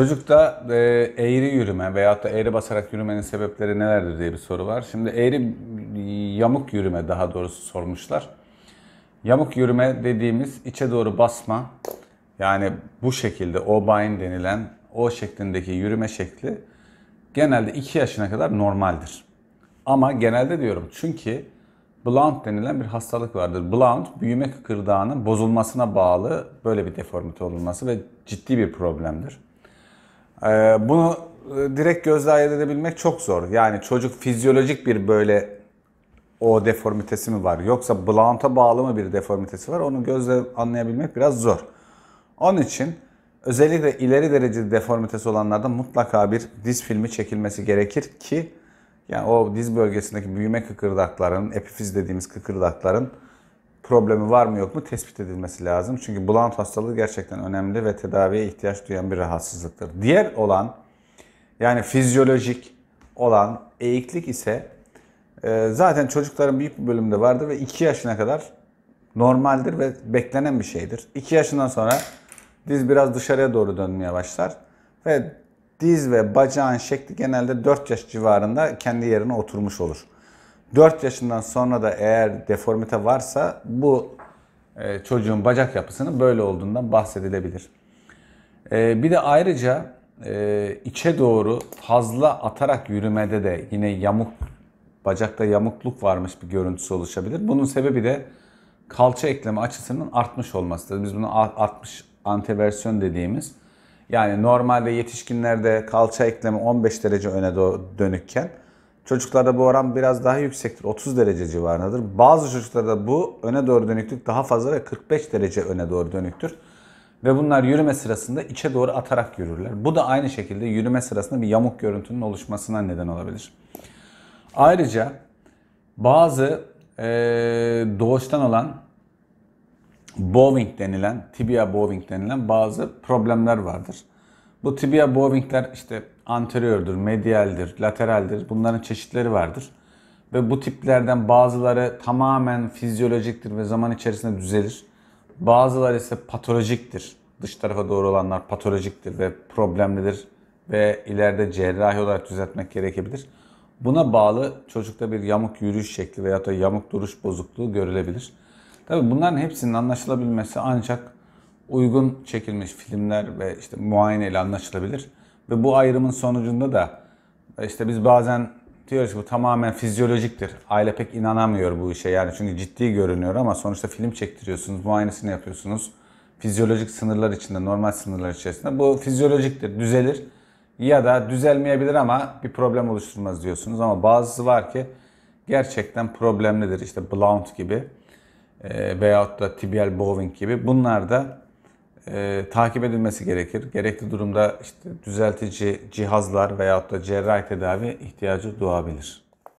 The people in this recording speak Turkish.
Çocukta e, eğri yürüme veyahut da eğri basarak yürümenin sebepleri nelerdir diye bir soru var. Şimdi eğri yamuk yürüme daha doğrusu sormuşlar. Yamuk yürüme dediğimiz içe doğru basma yani bu şekilde o bayin denilen o şeklindeki yürüme şekli genelde 2 yaşına kadar normaldir. Ama genelde diyorum çünkü Blount denilen bir hastalık vardır. Blount büyüme kıkırdağının bozulmasına bağlı böyle bir deformite olunması ve ciddi bir problemdir. Ee, bunu e, direkt gözle ayırt edebilmek çok zor. Yani çocuk fizyolojik bir böyle o deformitesi mi var? Yoksa Blount'a bağlı mı bir deformitesi var? Onu gözle anlayabilmek biraz zor. Onun için özellikle ileri derecede deformitesi olanlarda mutlaka bir diz filmi çekilmesi gerekir ki yani o diz bölgesindeki büyüme kıkırdaklarının epifiz dediğimiz kıkırdakların problemi var mı yok mu tespit edilmesi lazım. Çünkü bulant hastalığı gerçekten önemli ve tedaviye ihtiyaç duyan bir rahatsızlıktır. Diğer olan yani fizyolojik olan eğiklik ise e, zaten çocukların büyük bir bölümünde vardır ve 2 yaşına kadar normaldir ve beklenen bir şeydir. 2 yaşından sonra diz biraz dışarıya doğru dönmeye başlar ve diz ve bacağın şekli genelde 4 yaş civarında kendi yerine oturmuş olur. 4 yaşından sonra da eğer deformite varsa bu e, çocuğun bacak yapısının böyle olduğundan bahsedilebilir. E, bir de ayrıca e, içe doğru fazla atarak yürümede de yine yamuk bacakta yamukluk varmış bir görüntüsü oluşabilir. Bunun sebebi de kalça ekleme açısının artmış olmasıdır. Biz bunu artmış anteversiyon dediğimiz yani normalde yetişkinlerde kalça ekleme 15 derece öne dönükken Çocuklarda bu oran biraz daha yüksektir. 30 derece civarındadır. Bazı çocuklarda bu öne doğru dönüklük daha fazla ve 45 derece öne doğru dönüktür. Ve bunlar yürüme sırasında içe doğru atarak yürürler. Bu da aynı şekilde yürüme sırasında bir yamuk görüntünün oluşmasına neden olabilir. Ayrıca bazı ee, doğuştan olan bowing denilen, tibia bowing denilen bazı problemler vardır. Bu tibia bowingler işte anteriördür, medialdir, lateraldir. Bunların çeşitleri vardır. Ve bu tiplerden bazıları tamamen fizyolojiktir ve zaman içerisinde düzelir. Bazıları ise patolojiktir. Dış tarafa doğru olanlar patolojiktir ve problemlidir ve ileride cerrahi olarak düzeltmek gerekebilir. Buna bağlı çocukta bir yamuk yürüyüş şekli veya da yamuk duruş bozukluğu görülebilir. Tabii bunların hepsinin anlaşılabilmesi ancak uygun çekilmiş filmler ve işte muayene ile anlaşılabilir. Ve bu ayrımın sonucunda da işte biz bazen diyoruz ki bu tamamen fizyolojiktir. Aile pek inanamıyor bu işe yani çünkü ciddi görünüyor ama sonuçta film çektiriyorsunuz, muayenesini yapıyorsunuz. Fizyolojik sınırlar içinde, normal sınırlar içerisinde. Bu fizyolojiktir, düzelir ya da düzelmeyebilir ama bir problem oluşturmaz diyorsunuz. Ama bazısı var ki gerçekten problemlidir. İşte Blount gibi e, veyahut da tibial bowing gibi. Bunlar da e, takip edilmesi gerekir. Gerekli durumda işte düzeltici cihazlar veyahut da cerrahi tedavi ihtiyacı doğabilir.